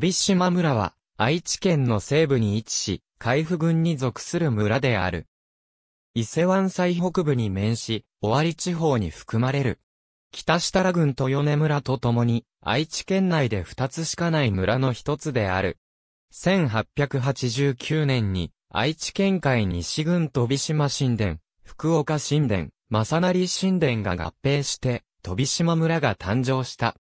飛島村は、愛知県の西部に位置し、海部郡に属する村である。伊勢湾最北部に面し、尾張地方に含まれる。北設楽郡と米村とともに、愛知県内で二つしかない村の一つである。1889年に、愛知県海西郡飛島神殿、福岡神殿、正成神殿が合併して、飛島村が誕生した。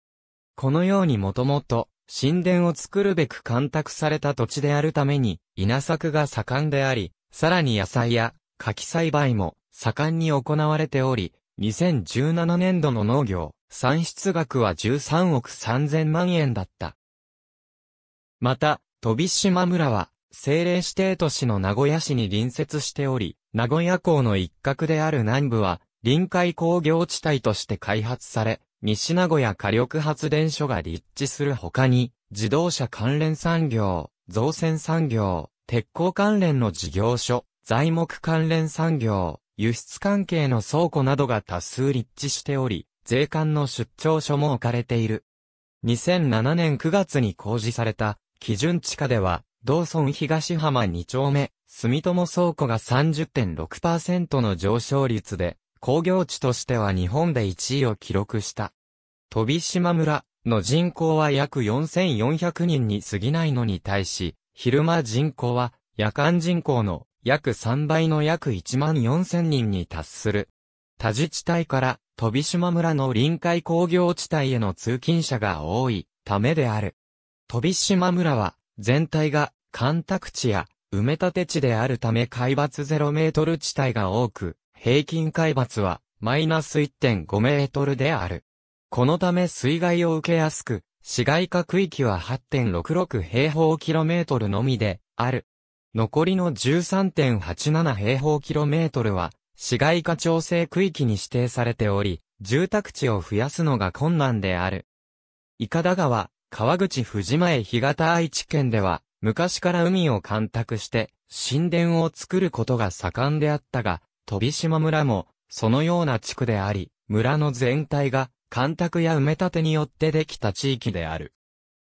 このようにもともと、神殿を作るべく干拓された土地であるために、稲作が盛んであり、さらに野菜や柿栽培も盛んに行われており、2017年度の農業、産出額は13億3000万円だった。また、飛島村は、政令指定都市の名古屋市に隣接しており、名古屋港の一角である南部は、臨海工業地帯として開発され、西名古屋火力発電所が立地する他に、自動車関連産業、造船産業、鉄鋼関連の事業所、材木関連産業、輸出関係の倉庫などが多数立地しており、税関の出張所も置かれている。2007年9月に公示された、基準地下では、道村東浜2丁目、住友倉庫が30.6%の上昇率で、工業地としては日本で1位を記録した。飛島村の人口は約4400人に過ぎないのに対し、昼間人口は夜間人口の約3倍の約1万4000人に達する。多自治体から飛島村の臨海工業地帯への通勤者が多いためである。飛島村は全体が干拓地や埋め立て地であるため海抜0メートル地帯が多く、平均海抜はマイナス1.5メートルである。このため水害を受けやすく、市街化区域は8.66平方キロメートルのみで、ある。残りの13.87平方キロメートルは、市街化調整区域に指定されており、住宅地を増やすのが困難である。伊香田川、川口藤前干潟愛知県では、昔から海を干拓して、神殿を作ることが盛んであったが、飛島村も、そのような地区であり、村の全体が干拓や埋め立てによってできた地域である。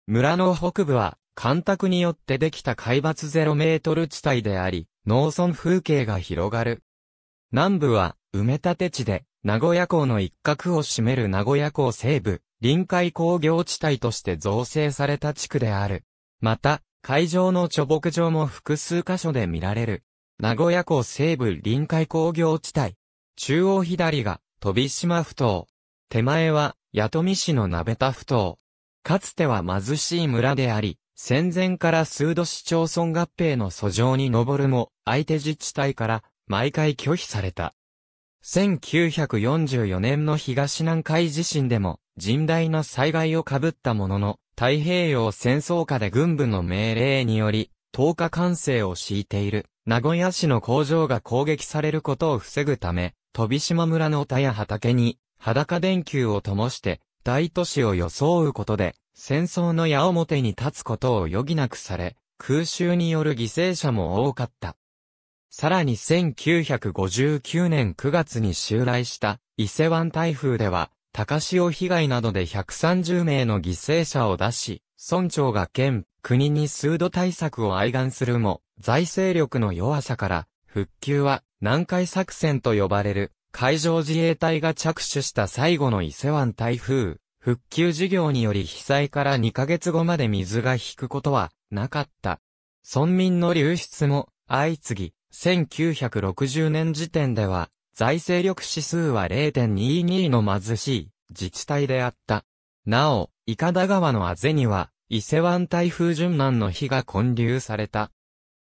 村の北部は、干拓によってできた海抜ゼロメートル地帯であり、農村風景が広がる。南部は、埋め立て地で、名古屋港の一角を占める名古屋港西部、臨海工業地帯として造成された地区である。また、海上の貯牧場も複数箇所で見られる。名古屋港西部臨海工業地帯。中央左が、飛島埠頭。手前は、弥富市の鍋田ふ頭。かつては貧しい村であり、戦前から数度市町村合併の訴状に上るも、相手自治体から毎回拒否された。1944年の東南海地震でも、甚大な災害をかぶったものの、太平洋戦争下で軍部の命令により、10日完成を敷いている、名古屋市の工場が攻撃されることを防ぐため、飛島村の田や畑に、裸電球を灯して、大都市を装うことで、戦争の矢面に立つことを余儀なくされ、空襲による犠牲者も多かった。さらに1959年9月に襲来した伊勢湾台風では、高潮被害などで130名の犠牲者を出し、村長が県、国に数度対策を哀願するも、財政力の弱さから、復旧は南海作戦と呼ばれる海上自衛隊が着手した最後の伊勢湾台風、復旧事業により被災から2ヶ月後まで水が引くことはなかった。村民の流出も相次ぎ、1960年時点では財政力指数は0.22の貧しい自治体であった。なお、伊香田川のあぜには伊勢湾台風順難の日が混流された。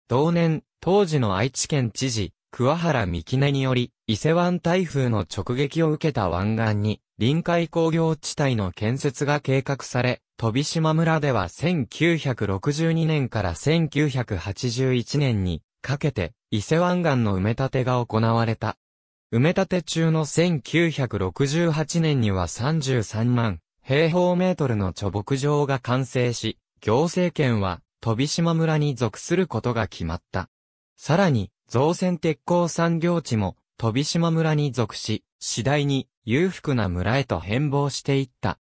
同年、当時の愛知県知事、桑原三木根により、伊勢湾台風の直撃を受けた湾岸に、臨海工業地帯の建設が計画され、飛島村では1962年から1981年にかけて、伊勢湾岸の埋め立てが行われた。埋め立て中の1968年には33万平方メートルの貯木場が完成し、行政権は飛島村に属することが決まった。さらに、造船鉄鋼産業地も、飛島村に属し、次第に裕福な村へと変貌していった。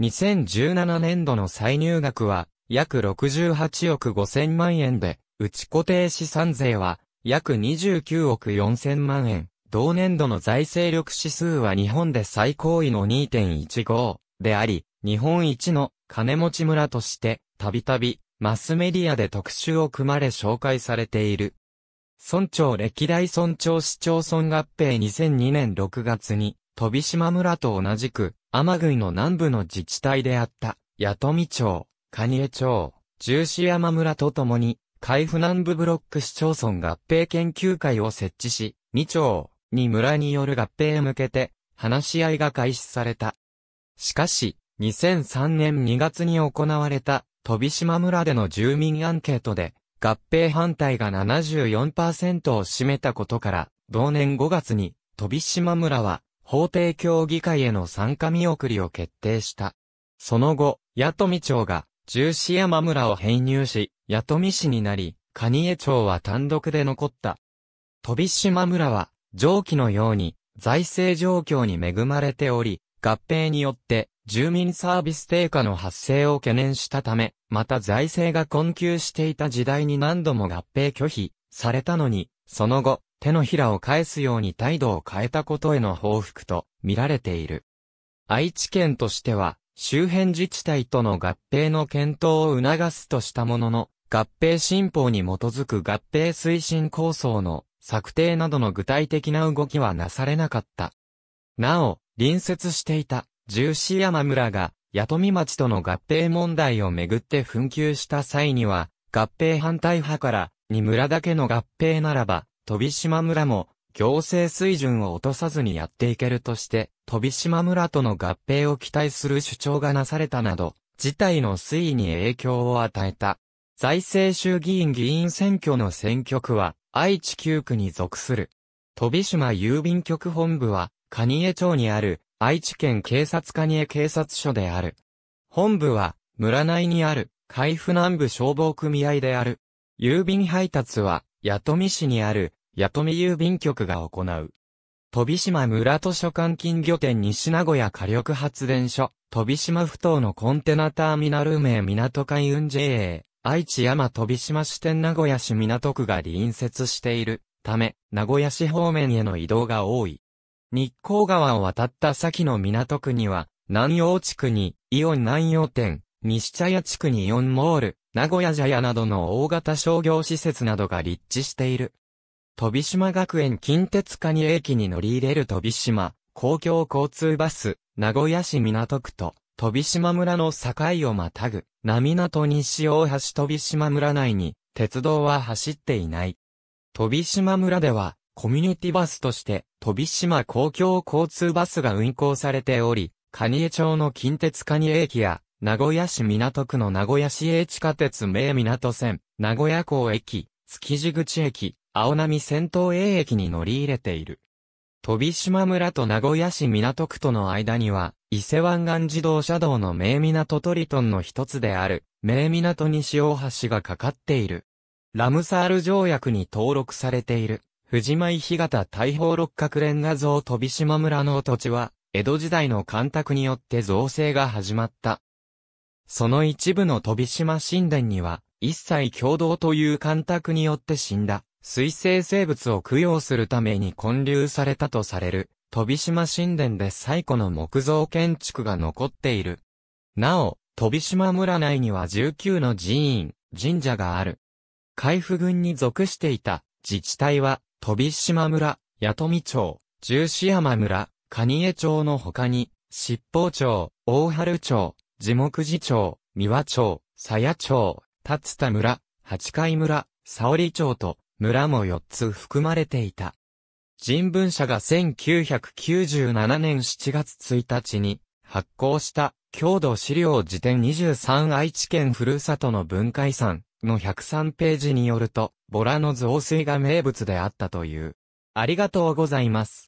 2017年度の歳入額は、約68億5000万円で、内ち固定資産税は、約29億4000万円。同年度の財政力指数は日本で最高位の2.15であり、日本一の金持ち村として、たびたび、マスメディアで特集を組まれ紹介されている。村長歴代村長市町村合併2002年6月に、飛島村と同じく、天郡の南部の自治体であった、八富町、蟹江町、十四山村とともに、海府南部ブロック市町村合併研究会を設置し、二町、に村による合併へ向けて、話し合いが開始された。しかし、2003年2月に行われた、飛島村での住民アンケートで、合併反対が74%を占めたことから、同年5月に、飛島村は、法定協議会への参加見送りを決定した。その後、八富町が、十四山村を編入し、八富市になり、蟹江町は単独で残った。飛島村は、上記のように、財政状況に恵まれており、合併によって、住民サービス低下の発生を懸念したため、また財政が困窮していた時代に何度も合併拒否されたのに、その後、手のひらを返すように態度を変えたことへの報復と見られている。愛知県としては、周辺自治体との合併の検討を促すとしたものの、合併新法に基づく合併推進構想の策定などの具体的な動きはなされなかった。なお、隣接していた十四山村が、雇富町との合併問題をめぐって紛糾した際には、合併反対派から、二村だけの合併ならば、飛島村も、行政水準を落とさずにやっていけるとして、飛島村との合併を期待する主張がなされたなど、事態の推移に影響を与えた。財政衆議院議員選挙の選挙区は、愛知9区に属する。飛島郵便局本部は、蟹江町にある、愛知県警察課に警察署である。本部は、村内にある、海部南部消防組合である。郵便配達は、八富市にある、八富郵便局が行う。飛島村図書館金魚店西名古屋火力発電所、飛島埠頭のコンテナターミナル名港海運 JA、愛知山飛島支店名古屋市港区が隣接しているため、名古屋市方面への移動が多い。日光川を渡った先の港区には、南洋地区にイオン南洋店、西茶屋地区にイオンモール、名古屋茶屋などの大型商業施設などが立地している。飛島学園近鉄に駅に乗り入れる飛島、公共交通バス、名古屋市港区と、飛島村の境をまたぐ、波港西大橋飛島村内に、鉄道は走っていない。飛島村では、コミュニティバスとして、飛島公共交通バスが運行されており、蟹江町の近鉄蟹江駅や、名古屋市港区の名古屋市営地下鉄名港線、名古屋港駅、築地口駅、青波先頭 A 駅に乗り入れている。飛島村と名古屋市港区との間には、伊勢湾岸自動車道の名港トリトンの一つである、名港西大橋がかかっている。ラムサール条約に登録されている。藤舞干潟大砲六角連画像飛島村の土地は、江戸時代の干拓によって造成が始まった。その一部の飛島神殿には、一切共同という干拓によって死んだ、水生生物を供養するために建立されたとされる、飛島神殿で最古の木造建築が残っている。なお、飛島村内には19の寺院、神社がある。海部軍に属していた自治体は飛島村、八富町、十四山村、蟹江町の他に、七宝町、大春町、地木寺町、三和町、鞘町、立田村、八海村、沙織町と、村も4つ含まれていた。人文社が1997年7月1日に発行した郷土資料辞典23愛知県ふるさとの文化遺産の103ページによると、ボラの増水が名物であったという。ありがとうございます。